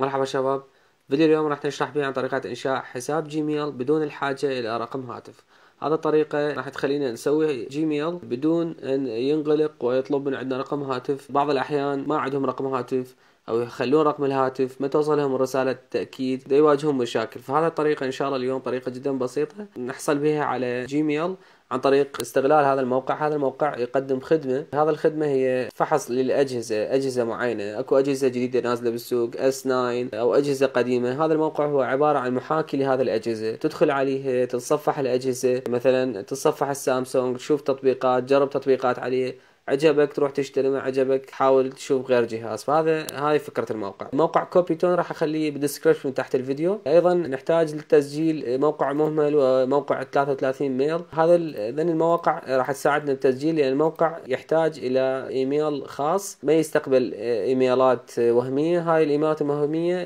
مرحبا شباب فيديو اليوم راح نشرح فيه عن طريقة إنشاء حساب جيميل بدون الحاجة إلى رقم هاتف هذا الطريقة راح تخلينا نسوي جيميل بدون أن ينغلق ويطلب من عندنا رقم هاتف بعض الأحيان ما عندهم رقم هاتف او يخلون رقم الهاتف ما توصلهم رساله تاكيد يواجههم مشاكل فهذا الطريقه ان شاء الله اليوم طريقه جدا بسيطه نحصل بها على جيميل عن طريق استغلال هذا الموقع هذا الموقع يقدم خدمة هذا الخدمة هي فحص للأجهزة أجهزة معينة أكو أجهزة جديدة نازلة بالسوق S9 أو أجهزة قديمة هذا الموقع هو عبارة عن محاكي لهذه الأجهزة تدخل عليه تتصفح الأجهزة مثلا تتصفح السامسونج تشوف تطبيقات جرب تطبيقات عليه عجبك تروح تشتري ما عجبك حاول تشوف غير جهاز فهذا هاي فكره الموقع موقع كوبي تون راح اخليه بالدسكربشن تحت الفيديو ايضا نحتاج للتسجيل موقع مهمل وموقع 33 ميل هذا ذن المواقع راح تساعدنا بتسجيل لان الموقع يحتاج الى ايميل خاص ما يستقبل ايميلات وهميه هاي الايميلات الوهميه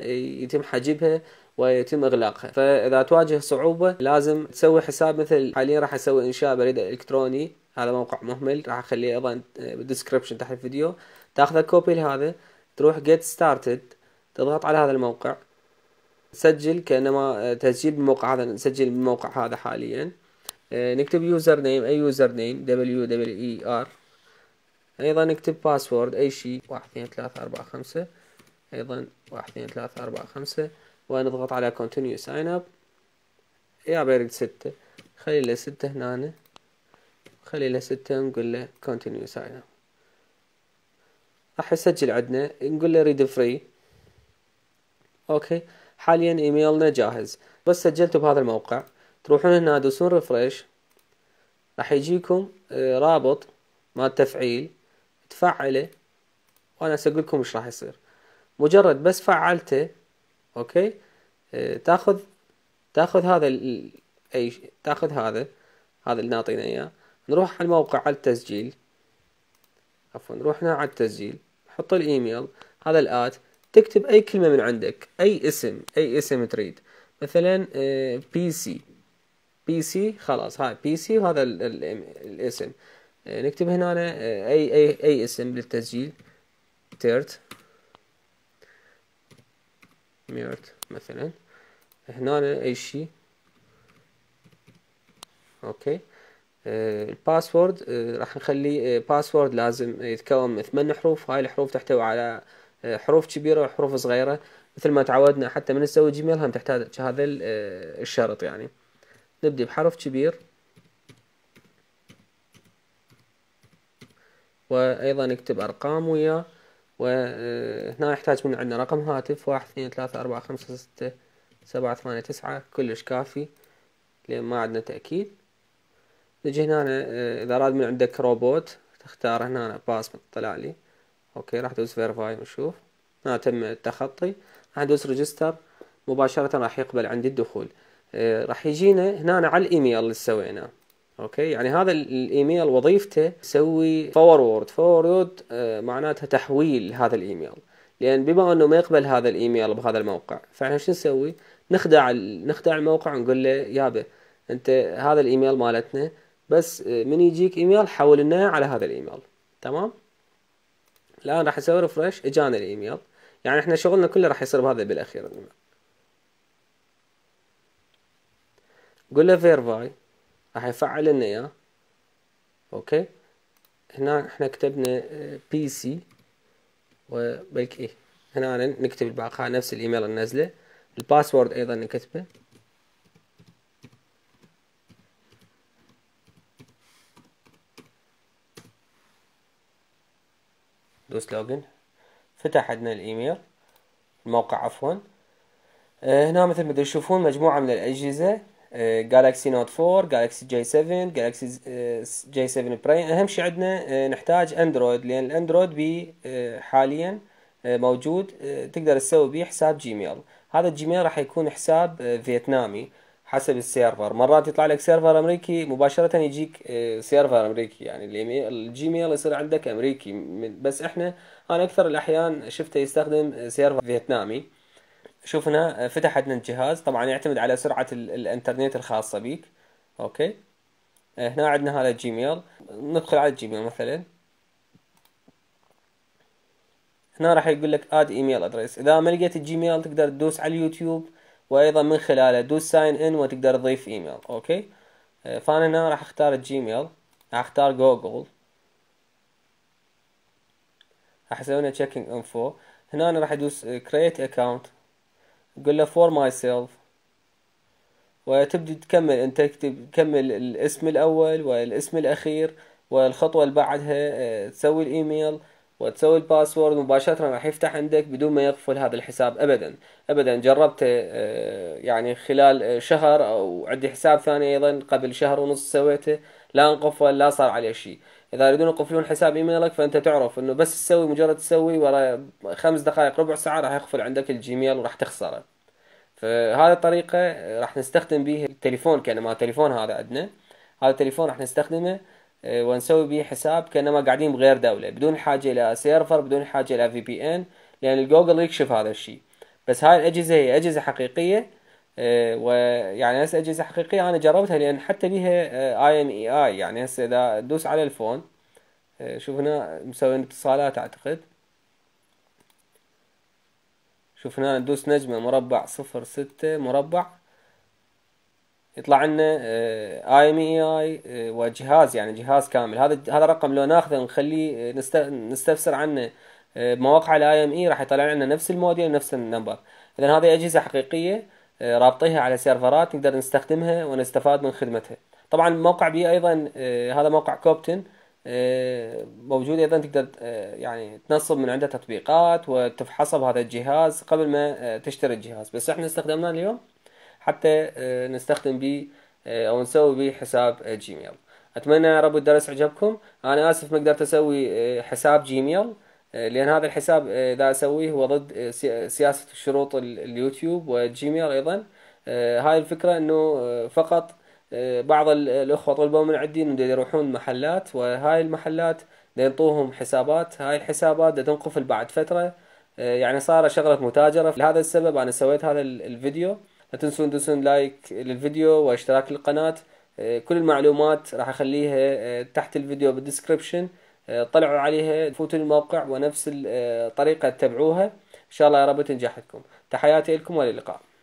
يتم حجبها ويتم اغلاقها فاذا تواجه صعوبه لازم تسوي حساب مثل حاليا راح اسوي انشاء بريد الكتروني هذا موقع مهمل راح اخليه ايضا آه، بالدسكربشن تحت الفيديو تاخذ الكوبي لهذا تروح جيت ستارتد تضغط على هذا الموقع سجل كانما آه، تسجيل بالموقع هذا نسجل بالموقع هذا حاليا آه، نكتب يوزر نيم اي يوزر نيم دبليو دبليو اي ار ايضا نكتب باسورد اي شيء واحد اثنين ثلاثة اربعة خمسة ايضا واحد اثنين ثلاثة اربعة خمسة ونضغط على كونتينيو ساين اب يا بيرد ستة خلي له ستة هنا خلي له ستة ونقول له continue sign up راح يسجل عندنا نقول له read free اوكي حاليا ايميلنا جاهز بس سجلته بهذا الموقع تروحون هنا تدوسون ريفريش راح يجيكم آه، رابط مال التفعيل تفعله وانا اسجل لكم ايش راح يصير مجرد بس فعلته اوكي آه، تاخذ تاخذ هذا اي تاخذ هذا هذا اللي نعطينا اياه نروح على الموقع على التسجيل عفوا نروح هنا على التسجيل حط الايميل هذا الات تكتب اي كلمة من عندك اي اسم اي اسم تريد مثلا بي سي بي سي خلاص هاي بي سي وهذا الاسم آه، نكتب هنا آه، اي اي اي اسم للتسجيل تيرت ميرت مثلا هنا اي شيء اوكي الباسورد آه، راح نخلي آه، باسورد لازم يتكون من ثمان حروف هاي الحروف تحتوي على آه، حروف كبيرة وحروف صغيرة مثل ما تعودنا حتى من نسوي جيميل هم تحتاج هذا الشرط يعني نبدأ بحرف كبير وأيضا نكتب أرقام وياه وهنا يحتاج من عندنا رقم هاتف واحد اثنين ثلاثة أربعة خمسة ستة سبعة ثمانية تسعة كلش كافي لأن ما عندنا تأكيد نجي هنا آه، اذا اراد من عندك روبوت تختار هنا باس طلع لي اوكي راح ادوس فيرفاي ونشوف هنا تم التخطي راح ادوس ريجستر مباشرة راح يقبل عندي الدخول آه، راح يجينا هنا على الايميل اللي سويناه اوكي يعني هذا الايميل وظيفته يسوي فورورد فورورد آه، معناتها تحويل هذا الايميل لان بما انه ما يقبل هذا الايميل بهذا الموقع فاحنا شو نسوي نخدع نخدع الموقع ونقول له يابا انت هذا الايميل مالتنا بس آه، من يجيك ايميل حولناه على هذا الايميل تمام الان راح نسوي ريفرش اجانا الايميل يعني احنا شغلنا كله راح يصير بهذا بالاخير الايميل قول له فيرفاي راح يفعل لنا اياه اوكي هنا احنا كتبنا بي آه، سي وبلك ايه هنا نكتب الباقه نفس الايميل النزله الباسورد ايضا نكتبه دوس لوجن فتح عندنا الايميل الموقع عفوا آه، هنا مثل ما تشوفون مجموعة من الأجهزة جالكسي نوت 4 جالكسي جي 7 جالكسي جي 7 براي أهم شيء عندنا آه، نحتاج أندرويد لأن الأندرويد آه، بي حاليا موجود تقدر تسوي به حساب جيميل هذا الجيميل راح يكون حساب فيتنامي حسب السيرفر مرات يطلع لك سيرفر امريكي مباشره يجيك آه، سيرفر امريكي يعني الجيميل يصير عندك امريكي بس احنا انا اكثر الاحيان شفته يستخدم سيرفر فيتنامي شفنا آه، فتح عندنا الجهاز طبعا يعتمد على سرعه الانترنت الخاصه بيك اوكي آه، هنا عندنا هذا الجيميل ندخل على الجيميل مثلا هنا راح يقول لك اد ايميل ادريس اذا ما لقيت الجيميل تقدر تدوس على اليوتيوب وايضا من خلاله دو ساين ان وتقدر تضيف ايميل اوكي آه، فانا هنا راح اختار الجيميل راح اختار جوجل راح اسوي لنا تشيكينج انفو هنا انا راح ادوس كرييت آه، اكونت اقول له ماي سيلف وتبدي تكمل انت تكتب تكمل الاسم الاول والاسم الاخير والخطوة اللي بعدها آه، تسوي الايميل وتسوي الباسورد مباشرة راح يفتح عندك بدون ما يقفل هذا الحساب ابدا ابدا جربته آه، يعني خلال آه، شهر او عندي حساب ثاني ايضا قبل شهر ونص سويته لا انقفل لا صار عليه شيء اذا يريدون يقفلون حساب ايميلك فانت تعرف انه بس تسوي مجرد تسوي ورا خمس دقائق ربع ساعة راح يقفل عندك الجيميل وراح تخسره فهذه الطريقة راح نستخدم به التليفون كان ما تليفون هذا عندنا هذا التليفون راح نستخدمه آه، ونسوي به حساب كانما قاعدين بغير دوله بدون حاجه الى سيرفر بدون حاجه الى في بي ان لان الجوجل يكشف هذا الشيء بس هاي الاجهزه هي اجهزه حقيقيه آه، ويعني هسه اجهزه حقيقيه انا جربتها لان حتى بها اي آه، ان اي اي e يعني هسه اذا تدوس على الفون شوف هنا مسوين اتصالات اعتقد شوف هنا ندوس نجمه مربع صفر ستة مربع يطلع لنا آه، اي ام اي اي آه، وجهاز يعني جهاز كامل هذا هذا الرقم لو ناخذه ونخليه آه، نستفسر عنه بمواقع الاي ام اي راح يطلع لنا نفس الموديل ونفس النمبر اذا هذه اجهزه حقيقيه رابطيها على سيرفرات نقدر نستخدمها ونستفاد من خدمتها طبعا موقع بي ايضا هذا موقع كوبتن موجود ايضا تقدر يعني تنصب من عنده تطبيقات وتفحصها بهذا الجهاز قبل ما تشتري الجهاز بس احنا استخدمناه اليوم حتى آه، نستخدم به آه، او نسوي به حساب آه، جيميل اتمنى رب الدرس عجبكم انا اسف ما قدرت اسوي حساب جيميل لان هذا الحساب اذا اسويه هو ضد سياسه الشروط اليوتيوب والجيميل ايضا هاي الفكره انه فقط بعض الاخوه طلبوا من عندي انه يروحون محلات وهاي المحلات ينطوهم حسابات هاي الحسابات تنقفل بعد فتره يعني صار شغله متاجره لهذا السبب انا سويت هذا الفيديو لا تنسون تنسون لايك للفيديو واشتراك للقناة آه، كل المعلومات راح اخليها آه، تحت الفيديو بالديسكربشن آه، طلعوا عليها فوتوا الموقع ونفس الطريقة تتبعوها ان شاء الله يا رب تنجحتكم تحياتي لكم وللقاء